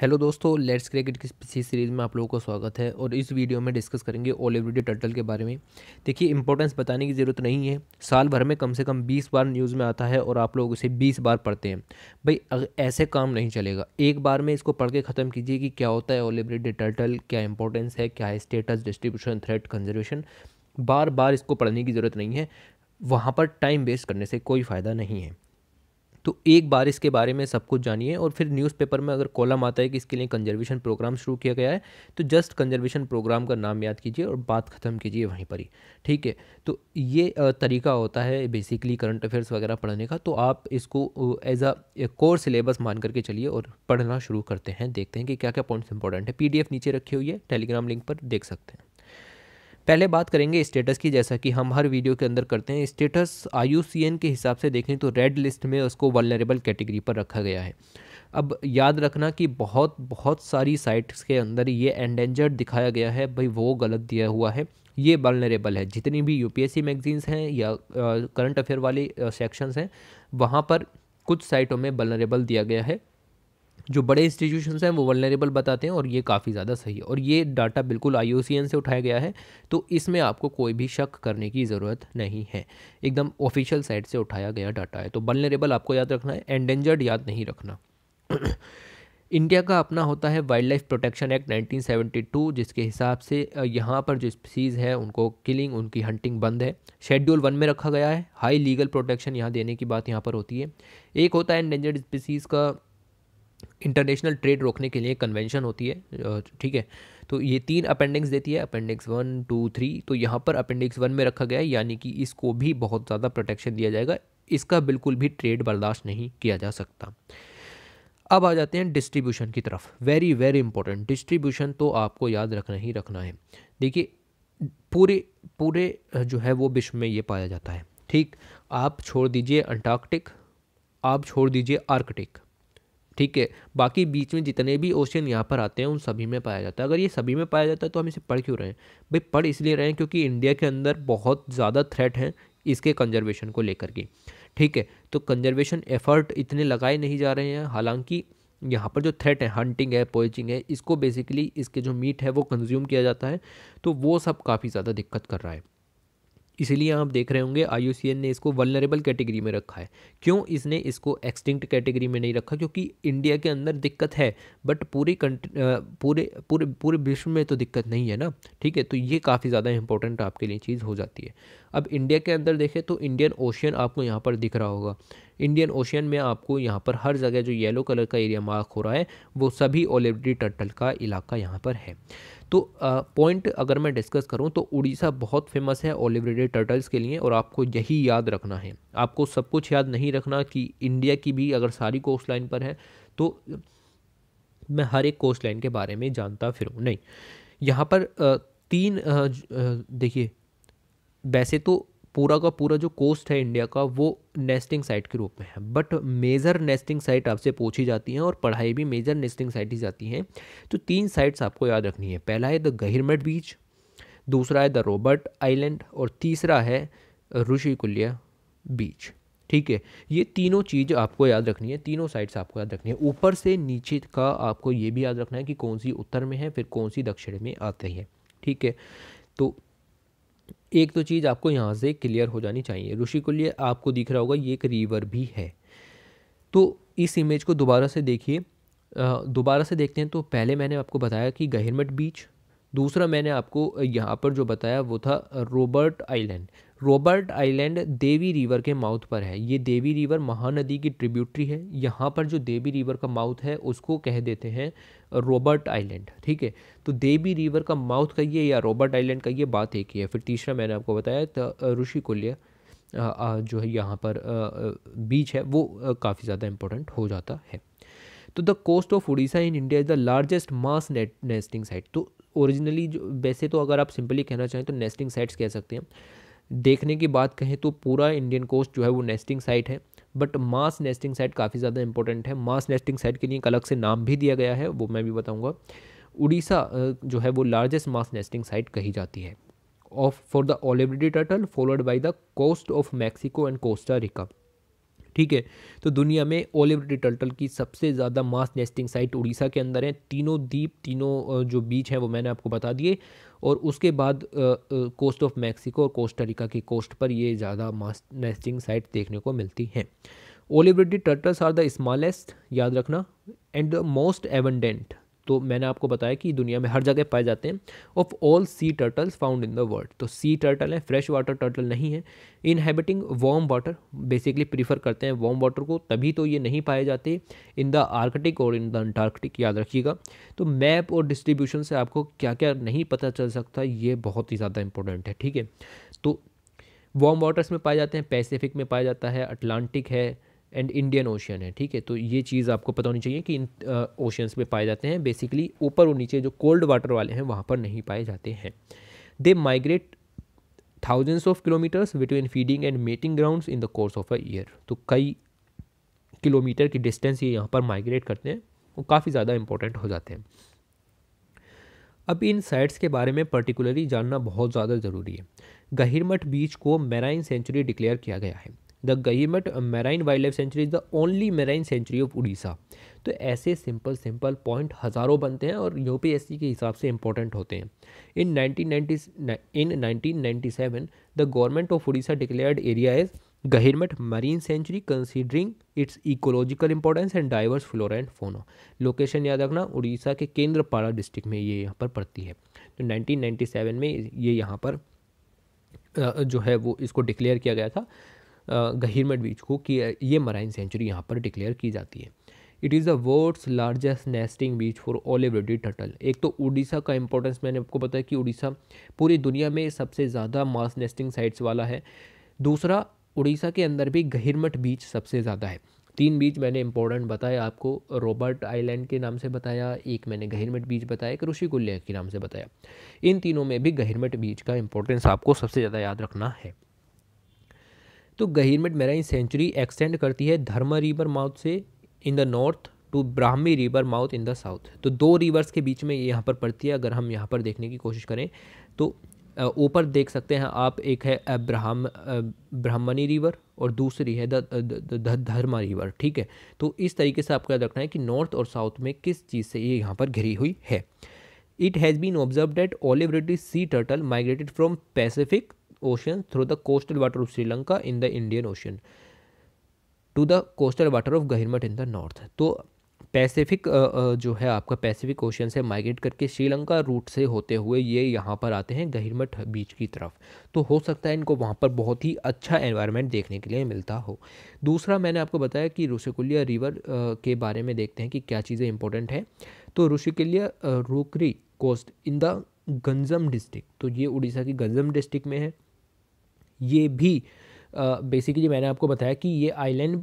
Hello दोस्तों let's cricket की पिछली सीरीज़ में आप लोगों का स्वागत है और इस वीडियो में डिस्कस करेंगे ओलिविडी टर्टल के बारे में देखिए इंपॉर्टेंस बताने की ज़रूरत नहीं है साल भर में कम से कम 20 बार न्यूज़ में आता है और आप लोग उसे 20 बार पढ़ते हैं भाई ऐसे काम नहीं चलेगा एक बार में इसको पढ़ के ख़त्म कीजिए कि क्या होता है ओलिविडी टर्टल क्या इंपॉर्टेंस है क्या है स्टेटस डिस्ट्रीब्यूशन थ्रेट कंजर्वेशन बार बार इसको पढ़ने की ज़रूरत नहीं है वहाँ पर टाइम वेस्ट करने से कोई फ़ायदा नहीं है तो एक बार इसके बारे में सब कुछ जानिए और फिर न्यूज़पेपर में अगर कॉलम आता है कि इसके लिए कंजर्वेशन प्रोग्राम शुरू किया गया है तो जस्ट कंजर्वेशन प्रोग्राम का नाम याद कीजिए और बात ख़त्म कीजिए वहीं पर ही ठीक है तो ये तरीका होता है बेसिकली करंट अफेयर्स वगैरह पढ़ने का तो आप इसको एज अ कोर सिलेबस मान करके चलिए और पढ़ना शुरू करते हैं देखते हैं कि क्या क्या पॉइंट्स इंपॉर्टेंट है पी नीचे रखी हुई है टेलीग्राम लिंक पर देख सकते हैं पहले बात करेंगे स्टेटस की जैसा कि हम हर वीडियो के अंदर करते हैं स्टेटस आई के हिसाब से देखें तो रेड लिस्ट में उसको वलनरेबल कैटेगरी पर रखा गया है अब याद रखना कि बहुत बहुत सारी साइट्स के अंदर ये एंडेंजर्ड दिखाया गया है भाई वो गलत दिया हुआ है ये वलनरेबल है जितनी भी यूपीएससी मैगजीन्स हैं या करंट अफेयर वाली सेक्शंस हैं वहाँ पर कुछ साइटों में वलनरेबल दिया गया है जो बड़े इंस्टीट्यूशन हैं वो वलनरेबल बताते हैं और ये काफ़ी ज़्यादा सही है और ये डाटा बिल्कुल आई से उठाया गया है तो इसमें आपको कोई भी शक करने की ज़रूरत नहीं है एकदम ऑफिशियल साइट से उठाया गया डाटा है तो वलनरेबल आपको याद रखना है एंडेंजर्ड याद नहीं रखना इंडिया का अपना होता है वाइल्ड लाइफ प्रोटेक्शन एक्ट 1972 जिसके हिसाब से यहाँ पर जो स्पीसीज़ है उनको किलिंग उनकी हंटिंग बंद है शेड्यूल वन में रखा गया है हाई लीगल प्रोटेक्शन यहाँ देने की बात यहाँ पर होती है एक होता है एंडेंजर्ड स्पीसीज़ का इंटरनेशनल ट्रेड रोकने के लिए कन्वेंशन होती है ठीक है तो ये तीन अपेंडिक्स देती है अपेंडिक्स वन टू थ्री तो यहाँ पर अपेंडिक्स वन में रखा गया है यानी कि इसको भी बहुत ज़्यादा प्रोटेक्शन दिया जाएगा इसका बिल्कुल भी ट्रेड बर्दाश्त नहीं किया जा सकता अब आ जाते हैं डिस्ट्रीब्यूशन की तरफ वेरी वेरी इंपॉर्टेंट डिस्ट्रीब्यूशन तो आपको याद रखना ही रखना है देखिए पूरे पूरे जो है वो विश्व में ये पाया जाता है ठीक आप छोड़ दीजिए अंटार्कटिक आप छोड़ दीजिए आर्कटिक ठीक है बाकी बीच में जितने भी ओशियन यहाँ पर आते हैं उन सभी में पाया जाता है अगर ये सभी में पाया जाता है तो हम इसे पढ़ क्यों रहे हैं भाई पढ़ इसलिए रहे हैं क्योंकि इंडिया के अंदर बहुत ज़्यादा थ्रेट हैं इसके कंजर्वेशन को लेकर के ठीक है तो कंजर्वेशन एफर्ट इतने लगाए नहीं जा रहे हैं हालांकि यहाँ पर जो थ्रेट है हंटिंग है पोइचिंग है इसको बेसिकली इसके जो मीट है वो कंज्यूम किया जाता है तो वो सब काफ़ी ज़्यादा दिक्कत कर रहा है इसीलिए आप देख रहे होंगे आई ने इसको वलनरेबल कैटेगरी में रखा है क्यों इसने इसको एक्सटिंक्ट कैटेगरी में नहीं रखा क्योंकि इंडिया के अंदर दिक्कत है बट पूरी पूरे पूरे पूरे विश्व में तो दिक्कत नहीं है ना ठीक है तो ये काफ़ी ज़्यादा इंपॉर्टेंट आपके लिए चीज़ हो जाती है अब इंडिया के अंदर देखें तो इंडियन ओशियन आपको यहाँ पर दिख रहा होगा इंडियन ओशियन में आपको यहाँ पर हर जगह जो येलो कलर का एरिया मार्क हो रहा है वो सभी ओलिवरी टर्टल का इलाका यहाँ पर है तो पॉइंट अगर मैं डिस्कस करूँ तो उड़ीसा बहुत फेमस है ओलिवरेडेड टर्टल्स के लिए और आपको यही याद रखना है आपको सब कुछ याद नहीं रखना कि इंडिया की भी अगर सारी कोस्ट लाइन पर है तो मैं हर एक कोस्ट लाइन के बारे में जानता फिर नहीं यहाँ पर तीन देखिए वैसे तो पूरा का पूरा जो कोस्ट है इंडिया का वो नेस्टिंग साइट के रूप में है बट मेजर नेस्टिंग साइट आपसे पूछी जाती हैं और पढ़ाई भी मेजर नेस्टिंग साइट ही जाती हैं तो तीन साइट्स आपको याद रखनी है पहला है द गहिरमठ बीच दूसरा है द रॉबर्ट आइलैंड और तीसरा है ऋषिकुल्य बीच ठीक है ये तीनों चीज़ आपको याद रखनी है तीनों साइड्स आपको याद रखनी है ऊपर से नीचे का आपको ये भी याद रखना है कि कौन सी उत्तर में है फिर कौन सी दक्षिण में आती है ठीक है तो एक तो चीज़ आपको यहाँ से क्लियर हो जानी चाहिए ऋषि कुल्य आपको दिख रहा होगा ये एक रिवर भी है तो इस इमेज को दोबारा से देखिए दोबारा से देखते हैं तो पहले मैंने आपको बताया कि गहिरमठ बीच दूसरा मैंने आपको यहाँ पर जो बताया वो था Robert island Robert island Devi river के माउथ पर है ये देवी रिवर महानदी की ट्रिब्यूटरी है यहाँ पर जो देवी रिवर का माउथ है उसको कह देते हैं रॉबर्ट आइलैंड ठीक है तो देवी रिवर का माउथ कहिए या रॉबर्ट आइलैंड कहिए बात एक ही है फिर तीसरा मैंने आपको बताया ऋषि कुल्य जो है यहाँ पर बीच है वो काफ़ी ज़्यादा इंपॉर्टेंट हो जाता है तो the coast of Orissa in India is the largest mass net nesting site तो ओरिजिनली जो वैसे तो अगर आप सिंपली कहना चाहें तो नेस्टिंग साइट्स कह सकते हैं देखने की बात कहें तो पूरा इंडियन कोस्ट जो है वो नेस्टिंग साइट है बट मास नेस्टिंग साइट काफ़ी ज़्यादा इंपॉर्टेंट है मास नेस्टिंग साइट के लिए एक अलग से नाम भी दिया गया है वो मैं भी बताऊँगा उड़ीसा जो है वो लार्जेस्ट मास नेस्टिंग साइट कही जाती है of for the olive ridley turtle followed by the coast of Mexico and Costa Rica ठीक है तो दुनिया में ओलिवरिटी टर्टल की सबसे ज़्यादा मास नेस्टिंग साइट उड़ीसा के अंदर है तीनों द्वीप तीनों जो बीच हैं वो मैंने आपको बता दिए और उसके बाद कोस्ट ऑफ मैक्सिको और कोस्टरिका की कोस्ट पर ये ज़्यादा मास नेस्टिंग साइट देखने को मिलती हैं olive ridley turtles are the smallest याद रखना एंड द मोस्ट एवंडेंट तो मैंने आपको बताया कि दुनिया में हर जगह पाए जाते हैं of all sea turtles found in the world तो सी टर्टल है फ्रेश वाटर टर्टल नहीं है inhabiting warm water basically prefer करते हैं वार्म वाटर को तभी तो ये नहीं पाए जाते इन द आर्कटिक और इन द अंटार्कटिक याद रखिएगा तो मैप और डिस्ट्रीब्यूशन से आपको क्या क्या नहीं पता चल सकता ये बहुत ही ज़्यादा इंपॉर्टेंट है ठीक है तो वार्म वाटर्स में पाए जाते हैं पैसिफिक में पाया जाता है अटलांटिक है एंड इंडियन ओशियन है ठीक है तो ये चीज़ आपको पता होनी चाहिए कि इन ओशियंस में पाए जाते हैं बेसिकली ऊपर और नीचे जो कोल्ड वाटर वाले हैं वहाँ पर नहीं पाए जाते हैं they migrate thousands of kilometres between feeding and mating ground in the course of a year तो कई किलोमीटर की डिस्टेंस ये यहाँ पर माइग्रेट करते हैं वो काफ़ी ज़्यादा इंपॉर्टेंट हो जाते हैं अब इन साइट्स के बारे में पर्टिकुलरली जानना बहुत ज़्यादा ज़रूरी है गहिरमठ बीच को मैराइन सेंचुरी डिक्लेयर किया गया है the Gahirmatha marine wildlife sanctuary is the only marine sanctuary of Orissa तो ऐसे सिंपल सिंपल पॉइंट हज़ारों बनते हैं और यूपीएससी के हिसाब से इंपॉर्टेंट होते हैं in 1990 in 1997 the government of Orissa declared area is Gahirmatha marine sanctuary considering its ecological importance and diverse flora and fauna location याद रखना उड़ीसा के केंद्रपाड़ा डिस्ट्रिक्ट में ये यहाँ पर पड़ती है तो 1997 में ये यहाँ पर जो है वो इसको डिक्लेयर किया गया था गहिरमठ बीच को कि ये मराइन सेंचुरी यहाँ पर डिक्लेयर की जाती है it is the world's largest nesting beach for all olive ridley turtle एक तो उड़ीसा का इंपॉर्टेंस मैंने आपको बताया कि उड़ीसा पूरी दुनिया में सबसे ज़्यादा मास नेस्टिंग साइट्स वाला है दूसरा उड़ीसा के अंदर भी गहिरमठ बीच सबसे ज़्यादा है तीन बीच मैंने इंपॉर्टेंट बताया आपको रॉबर्ट आइलैंड के नाम से बताया एक मैंने गहिरमठ बीच बताया एक ऋषिकुल्ले के नाम से बताया इन तीनों में भी गहिरमठ बीच का इंपॉर्टेंस आपको सबसे ज़्यादा याद रखना है तो गहिरमेट मेराइन सेंचुरी एक्सटेंड करती है धर्म रिवर माउथ से in the north to Brahmani river mouth in the south तो दो रिवर्स के बीच में ये यहाँ पर पड़ती है अगर हम यहाँ पर देखने की कोशिश करें तो ऊपर देख सकते हैं आप एक है ब्राह्म ब्राह्मणी रिवर और दूसरी है धर्मा रिवर ठीक है तो इस तरीके से आपको याद रखना है कि नॉर्थ और साउथ में किस चीज़ से ये यहाँ पर घिरी हुई है it has been observe that olive sea turtle migrated from Pacific ocean through the coastal water of Sri Lanka in the Indian Ocean to the coastal water of Gahirmat in the north. तो Pacific जो है आपका Pacific ocean से migrate करके Sri Lanka root से होते हुए ये यहाँ पर आते हैं गहिरमठ बीच की तरफ तो हो सकता है इनको वहाँ पर बहुत ही अच्छा एनवायरनमेंट देखने के लिए मिलता हो दूसरा मैंने आपको बताया कि रूसिकुलिया रिवर के बारे में देखते हैं कि क्या चीज़ें इंपॉर्टेंट हैं तो Rushikulya rookery coast in the Ganjam district तो ये उड़ीसा की गंजम डिस्ट्रिक्ट में है ये भी बेसिकली uh, मैंने आपको बताया कि ये आइलैंड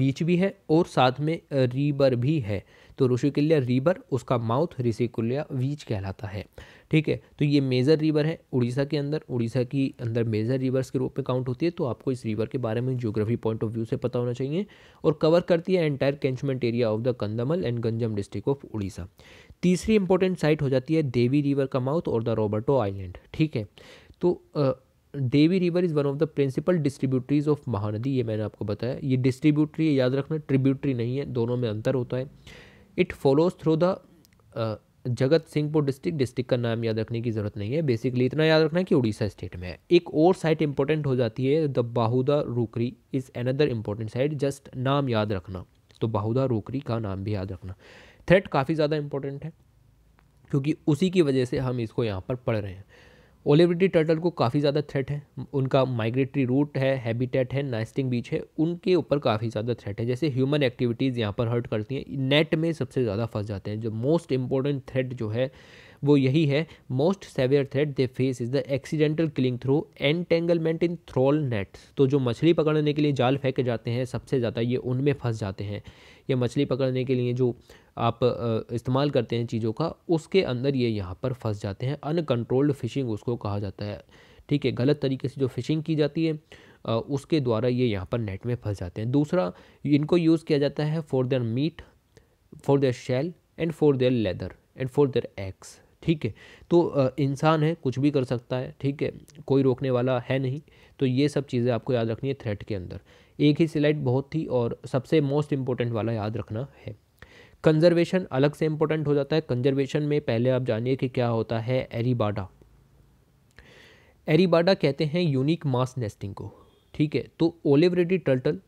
बीच भी है और साथ में रीबर भी है तो ऋषिकुल्या रीबर उसका माउथ ऋषिकुल्या बीच कहलाता है ठीक है तो ये मेजर रीवर है उड़ीसा के अंदर उड़ीसा की अंदर मेजर रीवर्स के रूप में काउंट होती है तो आपको इस रीवर के बारे में ज्योग्राफी पॉइंट ऑफ व्यू से पता होना चाहिए और कवर करती है entire catchment area of the Kandhamal and Ganjam district of Orissa तीसरी इंपॉर्टेंट साइट हो जाती है देवी रिवर का माउथ और द रॉबर्टो आइलैंड ठीक है तो Devi river is one of the principal distributaries of Mahanadi ये मैंने आपको बताया ये डिस्ट्रीब्यूटरी याद रखना ट्रिब्यूटरी नहीं है दोनों में अंतर होता है इट फॉलोज थ्रू द जगत सिंहपुर डिस्ट्रिक्ट डिस्ट्रिक्ट का नाम याद रखने की ज़रूरत नहीं है बेसिकली इतना याद रखना है कि उड़ीसा स्टेट में है एक और साइट इंपॉर्टेंट हो जाती है the Bahuda rookery is another important site just नाम याद रखना तो बाहुदा रूकरी का नाम भी याद रखना थ्रेट काफ़ी ज़्यादा इंपॉर्टेंट है क्योंकि उसी की वजह से हम इसको यहाँ पर पढ़ रहे हैं ओलेविटी टर्टल को काफ़ी ज़्यादा थ्रेट है उनका माइग्रेटरी रूट है हैबिटेट है नाइस्टिंग बीच है उनके ऊपर काफ़ी ज़्यादा थ्रेट है जैसे ह्यूमन एक्टिविटीज़ यहाँ पर हर्ट करती हैं नेट में सबसे ज़्यादा फंस जाते हैं जो मोस्ट इंपॉर्टेंट थ्रेट जो है वो यही है most severe threat they face is the accidental killing through entanglement in trawl net तो जो मछली पकड़ने के लिए जाल फेंके जाते हैं सबसे ज़्यादा ये उनमें फंस जाते हैं या मछली पकड़ने के लिए जो आप इस्तेमाल करते हैं चीज़ों का उसके अंदर ये यहाँ पर फंस जाते हैं अनकंट्रोल्ड फिशिंग उसको कहा जाता है ठीक है गलत तरीके से जो फिशिंग की जाती है उसके द्वारा ये यहाँ पर नेट में फंस जाते हैं दूसरा इनको यूज़ किया जाता है for their meat for their shell and for their leather and for their eggs ठीक है तो इंसान है कुछ भी कर सकता है ठीक है कोई रोकने वाला है नहीं तो ये सब चीज़ें आपको याद रखनी है थ्रेट के अंदर एक ही स्लाइड बहुत थी और सबसे मोस्ट इम्पोर्टेंट वाला याद रखना है कंजर्वेशन अलग से इम्पोर्टेंट हो जाता है कंजर्वेशन में पहले आप जानिए कि क्या होता है एरीबाडा एरीबाडा कहते हैं यूनिक मास नेस्टिंग को ठीक है तो ओलिवरेडी टर्टल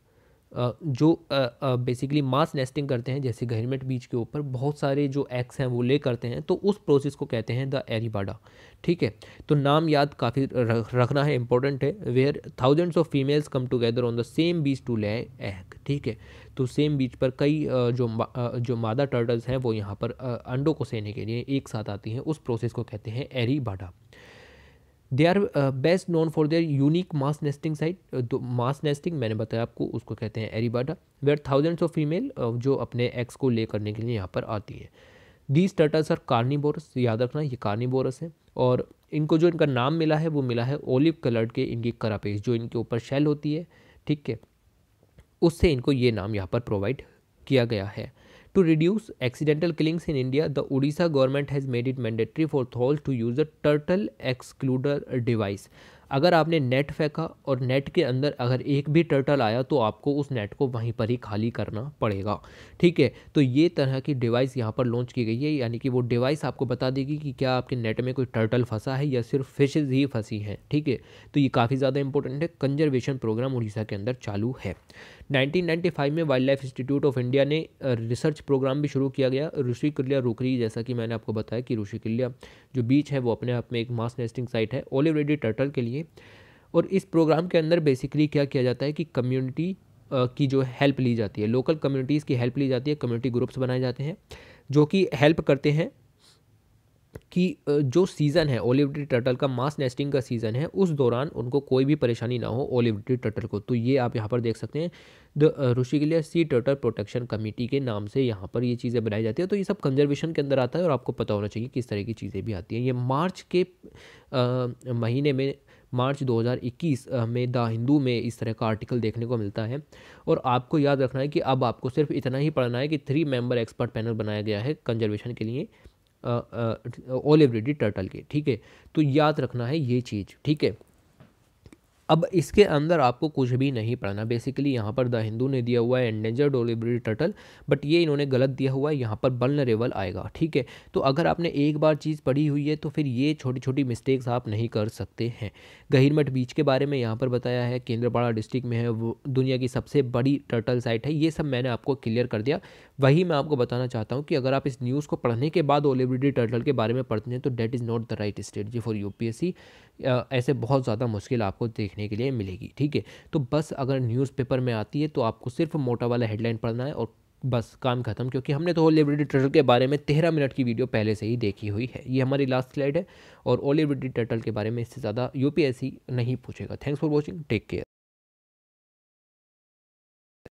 जो बेसिकली मास नेस्टिंग करते हैं जैसे गहरमेट बीच के ऊपर बहुत सारे जो एक्स हैं वो ले करते हैं तो उस प्रोसेस को कहते हैं द एरीबाडा ठीक है तो नाम याद काफ़ी रखना है इंपॉर्टेंट है where thousands of females come together on the same beach to lay egg ठीक है तो सेम बीच पर कई जो जो मादा टर्टल्स हैं वो यहाँ पर अंडों को सेने के लिए एक साथ आती हैं उस प्रोसेस को कहते हैं arribada they are best known for their unique mass nesting site mass nesting मैंने बताया आपको उसको कहते हैं arribada where thousands of female जो अपने एक्स को ले करने के लिए यहाँ पर आती हैं दीज टर्टल्स आर कार्निबोरस याद रखना ये कार्निबोरस हैं और इनको जो इनका नाम मिला है वो मिला है ओलिव कलर के इनकी करापेज जो इनके ऊपर शेल होती है ठीक है उससे इनको ये नाम यहाँ पर प्रोवाइड किया गया है To reduce accidental killings in India, the Odisha government has made it mandatory for thralls to use a turtle excluder device. अगर आपने नेट फेंका और नेट के अंदर अगर एक भी टर्टल आया तो आपको उस नेट को वहीं पर ही खाली करना पड़ेगा ठीक है तो ये तरह की डिवाइस यहाँ पर लॉन्च की गई है यानी कि वो डिवाइस आपको बता देगी कि क्या आपके नेट में कोई टर्टल फंसा है या सिर्फ फिशेज ही फंसी हैं ठीक है तो ये काफ़ी ज़्यादा इंपॉर्टेंट है कंजर्वेशन प्रोग्राम उड़ीसा के अंदर चालू है 1995 में wildlife institute of India ने रिसर्च प्रोग्राम भी शुरू किया गया ऋषि किल्या रोकरी जैसा कि मैंने आपको बताया कि ऋषि किल्या जो बीच है वो अपने आप में एक मास नेस्टिंग साइट है ओलिव रेडी टर्टल के लिए और इस प्रोग्राम के अंदर बेसिकली क्या किया जाता है कि कम्युनिटी की जो हेल्प ली जाती है लोकल कम्युनिटीज़ की हेल्प ली जाती है कम्युनिटी ग्रुप्स बनाए जाते हैं जो कि हेल्प करते हैं कि जो सीज़न है ओलिविटी टर्टल का मास नेस्टिंग का सीज़न है उस दौरान उनको कोई भी परेशानी ना हो ओलिविटी टर्टल को तो ये आप यहाँ पर देख सकते हैं the Rushikulya sea turtle protection committee के नाम से यहाँ पर ये चीज़ें बनाई जाती है तो ये सब कंजर्वेशन के अंदर आता है और आपको पता होना चाहिए किस तरह की चीज़ें भी आती हैं ये मार्च के आ, महीने में मार्च 2021 में द हिंदू में इस तरह का आर्टिकल देखने को मिलता है और आपको याद रखना है कि अब आपको सिर्फ इतना ही पढ़ना है कि थ्री मेंबर एक्सपर्ट पैनल बनाया गया है कंजर्वेशन के लिए एवरेडी टर्टल के ठीक है तो याद रखना है ये चीज़ ठीक है अब इसके अंदर आपको कुछ भी नहीं पढ़ना बेसिकली यहाँ पर द हिंदू ने दिया हुआ है एंडेंजर डोलिबरी टर्टल बट ये इन्होंने गलत दिया हुआ है यहाँ पर रेवल आएगा ठीक है तो अगर आपने एक बार चीज़ पढ़ी हुई है तो फिर ये छोटी छोटी मिस्टेक्स आप नहीं कर सकते हैं गहिरमठ बीच के बारे में यहाँ पर बताया है केंद्रपाड़ा डिस्ट्रिक्ट में है वो दुनिया की सबसे बड़ी टर्टल साइट है ये सब मैंने आपको क्लियर कर दिया वही मैं आपको बताना चाहता हूँ कि अगर आप इस न्यूज़ को पढ़ने के बाद ओलिब्रिटी टर्टल के बारे में पढ़ते हैं तो that is not the right strategy for you ऐसे बहुत ज़्यादा मुश्किल आपको देख देखने के लिए मिलेगी ठीक है तो बस अगर न्यूज़पेपर में आती है तो आपको सिर्फ मोटा वाला हेडलाइन पढ़ना है और बस काम खत्म क्योंकि हमने तो ओलिविटी टर्टल के बारे में तेरह मिनट की वीडियो पहले से ही देखी हुई है ये हमारी लास्ट स्लाइड है और ओलिविटी टर्टल के बारे में इससे ज़्यादा यूपीएससी नहीं पूछेगा thanks for watching take care